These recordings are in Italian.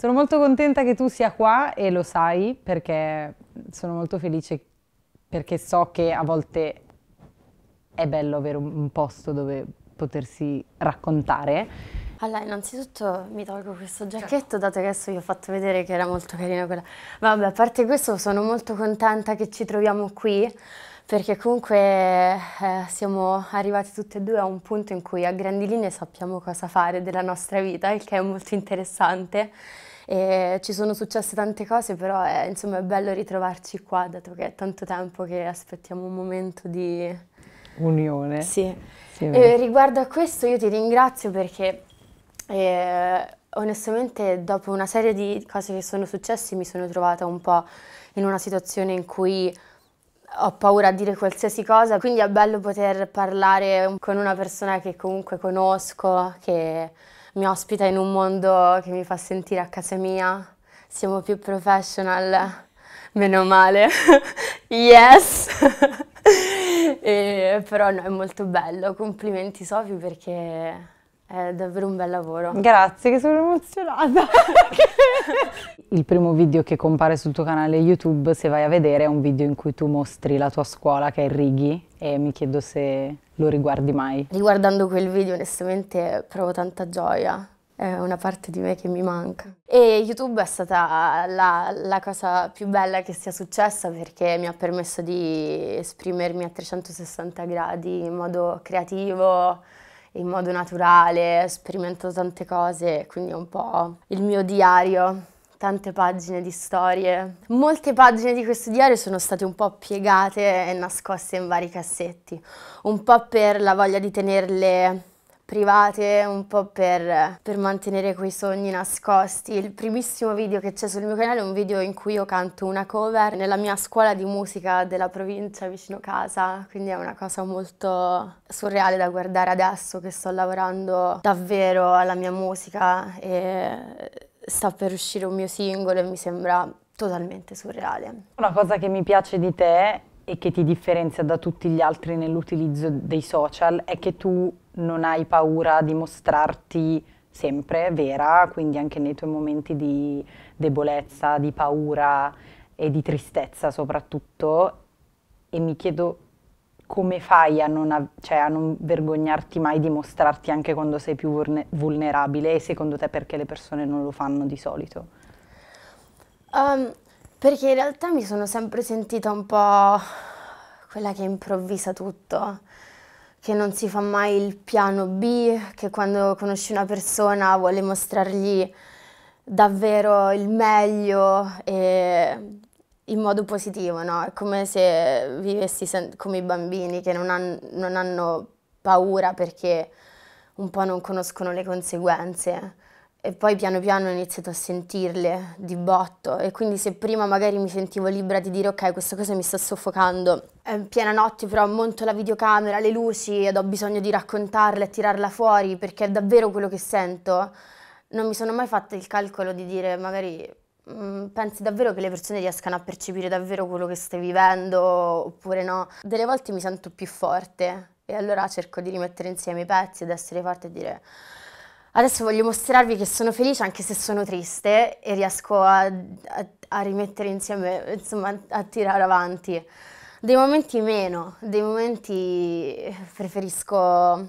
Sono molto contenta che tu sia qua e lo sai perché sono molto felice perché so che a volte è bello avere un posto dove potersi raccontare. Allora, innanzitutto mi tolgo questo giacchetto, dato che adesso vi ho fatto vedere che era molto carina quella. Vabbè, a parte questo, sono molto contenta che ci troviamo qui, perché comunque eh, siamo arrivati tutte e due a un punto in cui a grandi linee sappiamo cosa fare della nostra vita, il che è molto interessante. E ci sono successe tante cose, però è, eh, insomma, è bello ritrovarci qua, dato che è tanto tempo che aspettiamo un momento di... Unione. Sì. sì e riguardo a questo io ti ringrazio perché... Eh, onestamente dopo una serie di cose che sono successe mi sono trovata un po' in una situazione in cui ho paura a dire qualsiasi cosa, quindi è bello poter parlare con una persona che comunque conosco, che mi ospita in un mondo che mi fa sentire a casa mia, siamo più professional, meno male, yes! e, però no, è molto bello, complimenti Sofi perché è davvero un bel lavoro. Grazie, che sono emozionata! Il primo video che compare sul tuo canale YouTube, se vai a vedere, è un video in cui tu mostri la tua scuola che è Righi e mi chiedo se lo riguardi mai. Riguardando quel video onestamente provo tanta gioia, è una parte di me che mi manca. E YouTube è stata la, la cosa più bella che sia successa perché mi ha permesso di esprimermi a 360 gradi in modo creativo, in modo naturale, sperimento tante cose, quindi è un po' il mio diario tante pagine di storie. Molte pagine di questo diario sono state un po' piegate e nascoste in vari cassetti, un po' per la voglia di tenerle private, un po' per, per mantenere quei sogni nascosti. Il primissimo video che c'è sul mio canale è un video in cui io canto una cover nella mia scuola di musica della provincia vicino casa, quindi è una cosa molto surreale da guardare adesso che sto lavorando davvero alla mia musica e sta per uscire un mio singolo e mi sembra totalmente surreale. Una cosa che mi piace di te e che ti differenzia da tutti gli altri nell'utilizzo dei social è che tu non hai paura di mostrarti sempre vera, quindi anche nei tuoi momenti di debolezza, di paura e di tristezza soprattutto. E mi chiedo come fai a non, cioè, a non, vergognarti mai di mostrarti anche quando sei più vulnerabile e secondo te perché le persone non lo fanno di solito? Um, perché in realtà mi sono sempre sentita un po' quella che improvvisa tutto, che non si fa mai il piano B, che quando conosci una persona vuole mostrargli davvero il meglio e in modo positivo, no? È come se vivessi come i bambini che non, han non hanno paura perché un po' non conoscono le conseguenze e poi piano piano ho iniziato a sentirle di botto e quindi se prima magari mi sentivo libera di dire ok questa cosa mi sta soffocando, è piena notte però monto la videocamera, le luci ed ho bisogno di raccontarla e tirarla fuori perché è davvero quello che sento, non mi sono mai fatta il calcolo di dire magari Mm, pensi davvero che le persone riescano a percepire davvero quello che stai vivendo oppure no? Delle volte mi sento più forte e allora cerco di rimettere insieme i pezzi ed essere forte e dire adesso voglio mostrarvi che sono felice anche se sono triste e riesco a, a, a rimettere insieme, insomma a tirare avanti. Dei momenti meno, dei momenti preferisco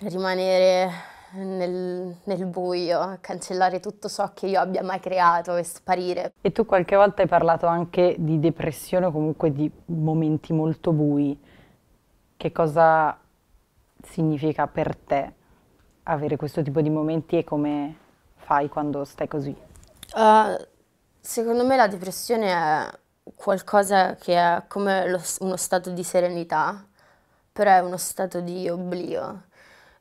rimanere nel, nel buio, cancellare tutto ciò che io abbia mai creato e sparire. E tu qualche volta hai parlato anche di depressione o comunque di momenti molto bui. Che cosa significa per te avere questo tipo di momenti e come fai quando stai così? Uh, secondo me la depressione è qualcosa che è come lo, uno stato di serenità, però è uno stato di oblio.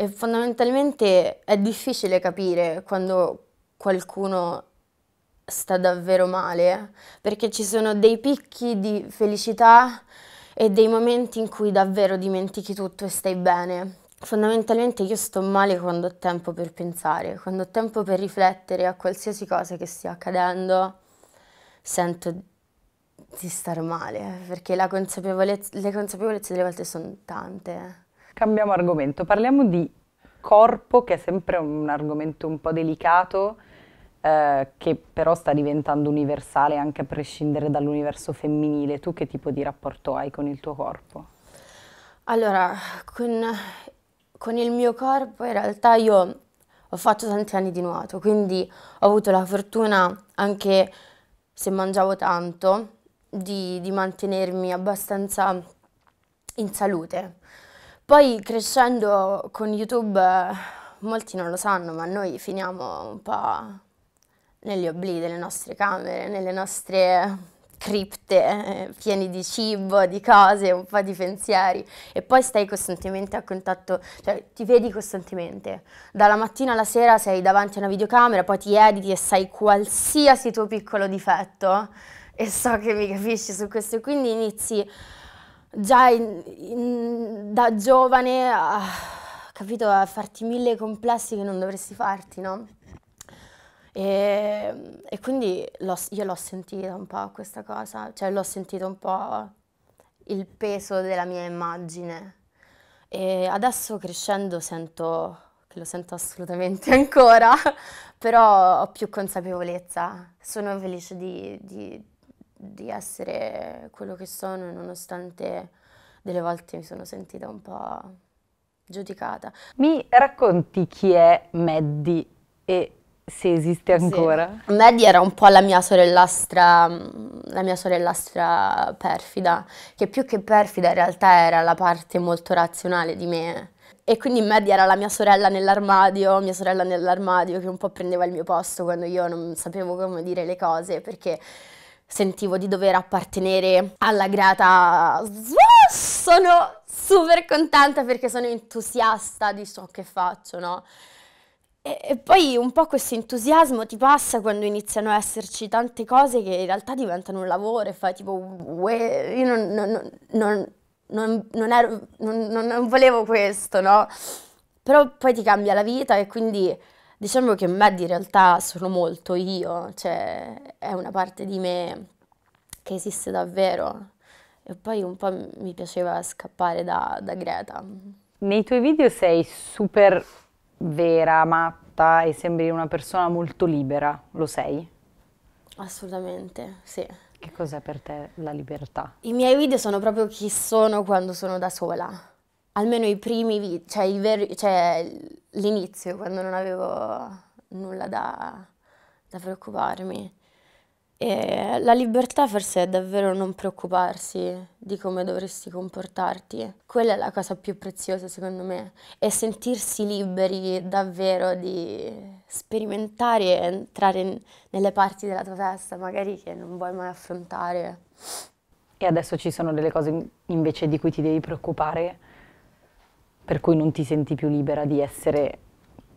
E fondamentalmente è difficile capire quando qualcuno sta davvero male, perché ci sono dei picchi di felicità e dei momenti in cui davvero dimentichi tutto e stai bene. Fondamentalmente io sto male quando ho tempo per pensare, quando ho tempo per riflettere a qualsiasi cosa che stia accadendo, sento di star male, perché consapevolezza, le consapevolezze delle volte sono tante. Cambiamo argomento, parliamo di corpo che è sempre un argomento un po' delicato eh, che però sta diventando universale anche a prescindere dall'universo femminile. Tu che tipo di rapporto hai con il tuo corpo? Allora, con, con il mio corpo in realtà io ho fatto tanti anni di nuoto, quindi ho avuto la fortuna anche se mangiavo tanto di, di mantenermi abbastanza in salute poi crescendo con YouTube, molti non lo sanno, ma noi finiamo un po' negli oblì delle nostre camere, nelle nostre cripte eh, pieni di cibo, di cose, un po' di pensieri e poi stai costantemente a contatto, cioè ti vedi costantemente, dalla mattina alla sera sei davanti a una videocamera, poi ti editi e sai qualsiasi tuo piccolo difetto e so che mi capisci su questo, quindi inizi già in, in, da giovane a, ah, capito, a farti mille complessi che non dovresti farti, no? E, e quindi io l'ho sentita un po' questa cosa, cioè l'ho sentito un po' il peso della mia immagine. E adesso crescendo sento che lo sento assolutamente ancora, però ho più consapevolezza, sono felice di, di di essere quello che sono nonostante delle volte mi sono sentita un po' giudicata. Mi racconti chi è Maddie e se esiste ancora? Sì. Maddie era un po' la mia sorellastra, la mia sorellastra perfida, che più che perfida in realtà era la parte molto razionale di me. E quindi Maddie era la mia sorella nell'armadio, mia sorella nell'armadio che un po' prendeva il mio posto quando io non sapevo come dire le cose perché sentivo di dover appartenere alla grata... Sono super contenta perché sono entusiasta di ciò che faccio, no? E, e poi un po' questo entusiasmo ti passa quando iniziano a esserci tante cose che in realtà diventano un lavoro e fai tipo, uè, io non, non, non, non, non, ero, non, non, volevo questo, no? Però poi ti cambia la vita e quindi Diciamo che Mad in realtà sono molto io, cioè è una parte di me che esiste davvero. E poi un po' mi piaceva scappare da, da Greta. Nei tuoi video sei super vera, matta e sembri una persona molto libera, lo sei? Assolutamente, sì. Che cos'è per te la libertà? I miei video sono proprio chi sono quando sono da sola almeno i primi, cioè, i veri, cioè l'inizio, quando non avevo nulla da, da preoccuparmi. E la libertà forse è davvero non preoccuparsi di come dovresti comportarti. Quella è la cosa più preziosa secondo me. È sentirsi liberi davvero di sperimentare e entrare in, nelle parti della tua testa magari che non vuoi mai affrontare. E adesso ci sono delle cose invece di cui ti devi preoccupare per cui non ti senti più libera di essere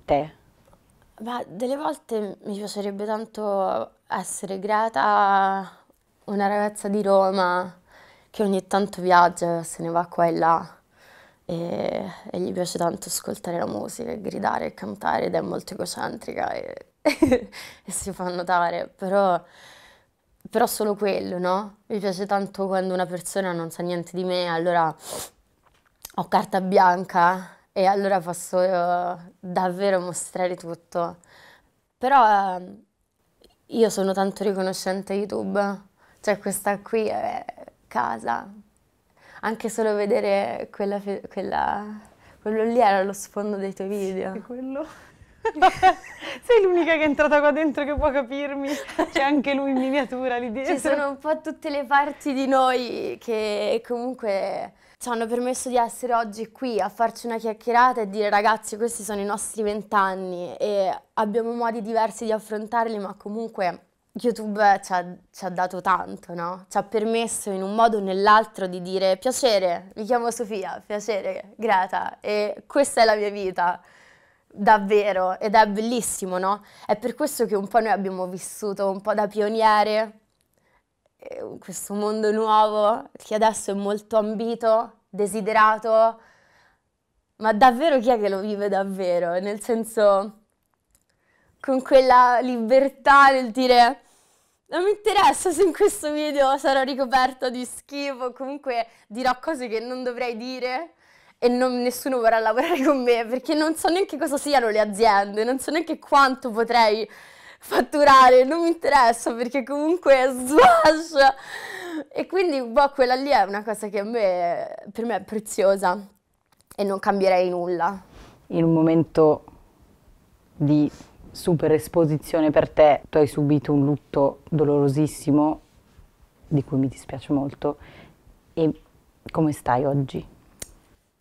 te? Beh, delle volte mi piacerebbe tanto essere grata a una ragazza di Roma che ogni tanto viaggia, se ne va qua e là e, e gli piace tanto ascoltare la musica, gridare e cantare ed è molto egocentrica e, e si fa notare, però, però solo quello, no? Mi piace tanto quando una persona non sa niente di me, allora ho carta bianca e allora posso eh, davvero mostrare tutto. Però eh, io sono tanto riconoscente a YouTube, cioè questa qui è casa. Anche solo vedere quella, quella, quello lì era lo sfondo dei tuoi video. Sì, quello. Sei l'unica che è entrata qua dentro che può capirmi. C'è anche lui in miniatura lì dentro. Ci sono un po' tutte le parti di noi che comunque ci hanno permesso di essere oggi qui a farci una chiacchierata e dire ragazzi questi sono i nostri vent'anni e abbiamo modi diversi di affrontarli ma comunque YouTube ci ha, ci ha dato tanto, no? Ci ha permesso in un modo o nell'altro di dire piacere, mi chiamo Sofia, piacere, Greta e questa è la mia vita davvero ed è bellissimo, no? È per questo che un po' noi abbiamo vissuto un po' da pioniere eh, questo mondo nuovo che adesso è molto ambito, desiderato, ma davvero chi è che lo vive davvero? Nel senso, con quella libertà nel dire non mi interessa se in questo video sarò ricoperto di schifo, comunque dirò cose che non dovrei dire e non, nessuno vorrà lavorare con me perché non so neanche cosa siano le aziende, non so neanche quanto potrei fatturare, non mi interessa perché comunque smash. E quindi boh, quella lì è una cosa che a me, per me è preziosa e non cambierei nulla. In un momento di super esposizione per te, tu hai subito un lutto dolorosissimo, di cui mi dispiace molto, e come stai oggi?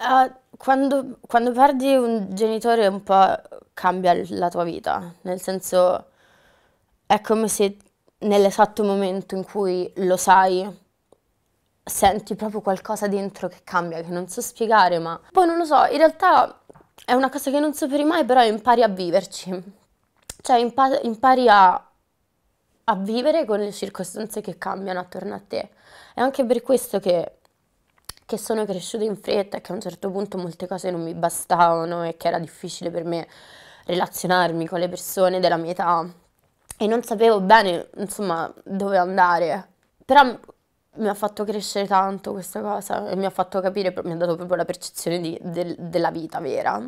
Uh, quando, quando perdi un genitore un po' cambia la tua vita, nel senso è come se nell'esatto momento in cui lo sai, senti proprio qualcosa dentro che cambia, che non so spiegare, ma poi non lo so, in realtà è una cosa che non superi mai, però impari a viverci, cioè impa impari a, a vivere con le circostanze che cambiano attorno a te. È anche per questo che che sono cresciuta in fretta e che a un certo punto molte cose non mi bastavano e che era difficile per me relazionarmi con le persone della mia età e non sapevo bene, insomma, dove andare. Però mi ha fatto crescere tanto questa cosa e mi ha fatto capire, mi ha dato proprio la percezione di, del, della vita vera.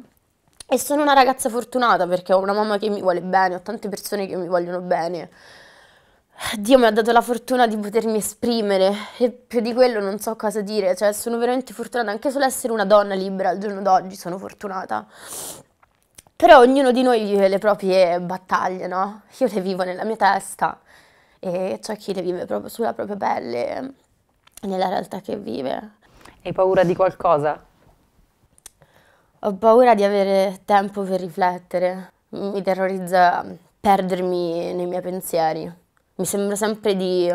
E sono una ragazza fortunata perché ho una mamma che mi vuole bene, ho tante persone che mi vogliono bene. Dio mi ha dato la fortuna di potermi esprimere e più di quello non so cosa dire, cioè sono veramente fortunata anche solo essere una donna libera al giorno d'oggi, sono fortunata. Però ognuno di noi vive le proprie battaglie, no? Io le vivo nella mia testa e c'è chi le vive proprio sulla propria pelle, nella realtà che vive. Hai paura di qualcosa? Ho paura di avere tempo per riflettere. Mi terrorizza perdermi nei miei pensieri. Mi sembra sempre di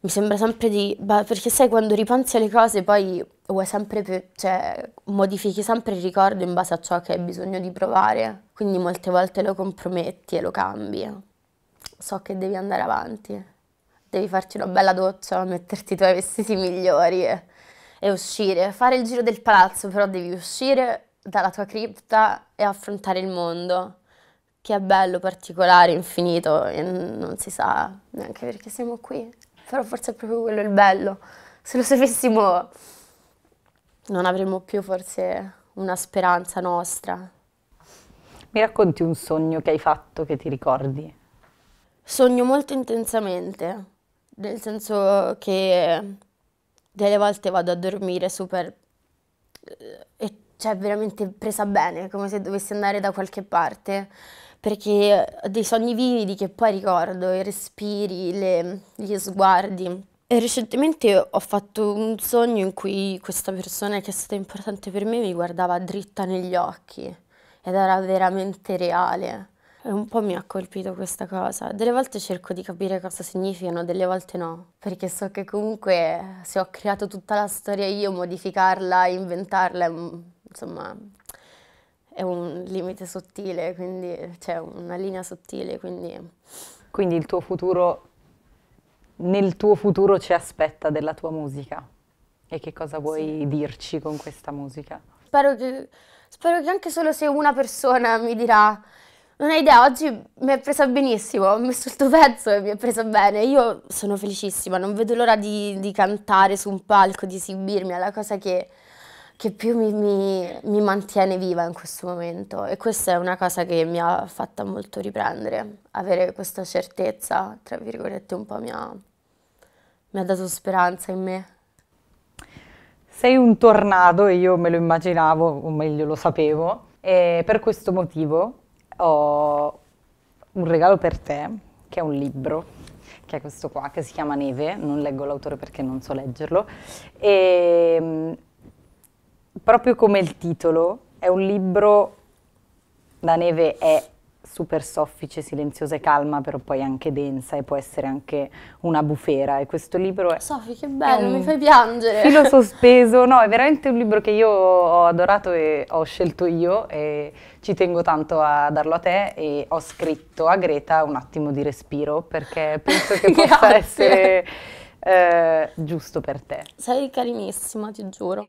mi sembra sempre di... Beh, perché sai, quando ripensi alle cose poi vuoi sempre più, cioè, modifichi sempre il ricordo in base a ciò che hai bisogno di provare, quindi molte volte lo comprometti e lo cambi. So che devi andare avanti, devi farti una bella doccia, metterti i tuoi vestiti migliori e, e uscire. Fare il giro del palazzo, però devi uscire dalla tua cripta e affrontare il mondo che è bello, particolare, infinito e non si sa neanche perché siamo qui però forse è proprio quello il bello. Se lo sapessimo non avremmo più forse una speranza nostra. Mi racconti un sogno che hai fatto che ti ricordi? Sogno molto intensamente, nel senso che delle volte vado a dormire super... Eh, e cioè veramente presa bene, come se dovessi andare da qualche parte perché eh, dei sogni vividi che poi ricordo, i respiri, le, gli sguardi. E recentemente ho fatto un sogno in cui questa persona che è stata importante per me mi guardava dritta negli occhi ed era veramente reale. E un po' mi ha colpito questa cosa. Delle volte cerco di capire cosa significano, delle volte no, perché so che comunque se ho creato tutta la storia io, modificarla, inventarla, mm, insomma, è un limite sottile, quindi c'è cioè una linea sottile. Quindi... quindi il tuo futuro, nel tuo futuro ci aspetta della tua musica? E che cosa vuoi sì. dirci con questa musica? Spero che, spero che anche solo se una persona mi dirà non hai idea, oggi mi è presa benissimo, ho messo il tuo pezzo e mi è presa bene. Io sono felicissima, non vedo l'ora di, di cantare su un palco, di esibirmi, è la cosa che che più mi, mi, mi, mantiene viva in questo momento e questa è una cosa che mi ha fatta molto riprendere, avere questa certezza, tra virgolette, un po' mi ha, mi ha dato speranza in me. Sei un tornado io me lo immaginavo, o meglio lo sapevo, e per questo motivo ho un regalo per te, che è un libro, che è questo qua, che si chiama Neve, non leggo l'autore perché non so leggerlo, e proprio come il titolo, è un libro, la neve è super soffice, silenziosa e calma, però poi anche densa e può essere anche una bufera. E questo libro è... Sofi, che bello, mi fai piangere! Filo sospeso, no, è veramente un libro che io ho adorato e ho scelto io e ci tengo tanto a darlo a te e ho scritto a Greta un attimo di respiro perché penso che possa essere eh, giusto per te. Sei carinissima, ti giuro.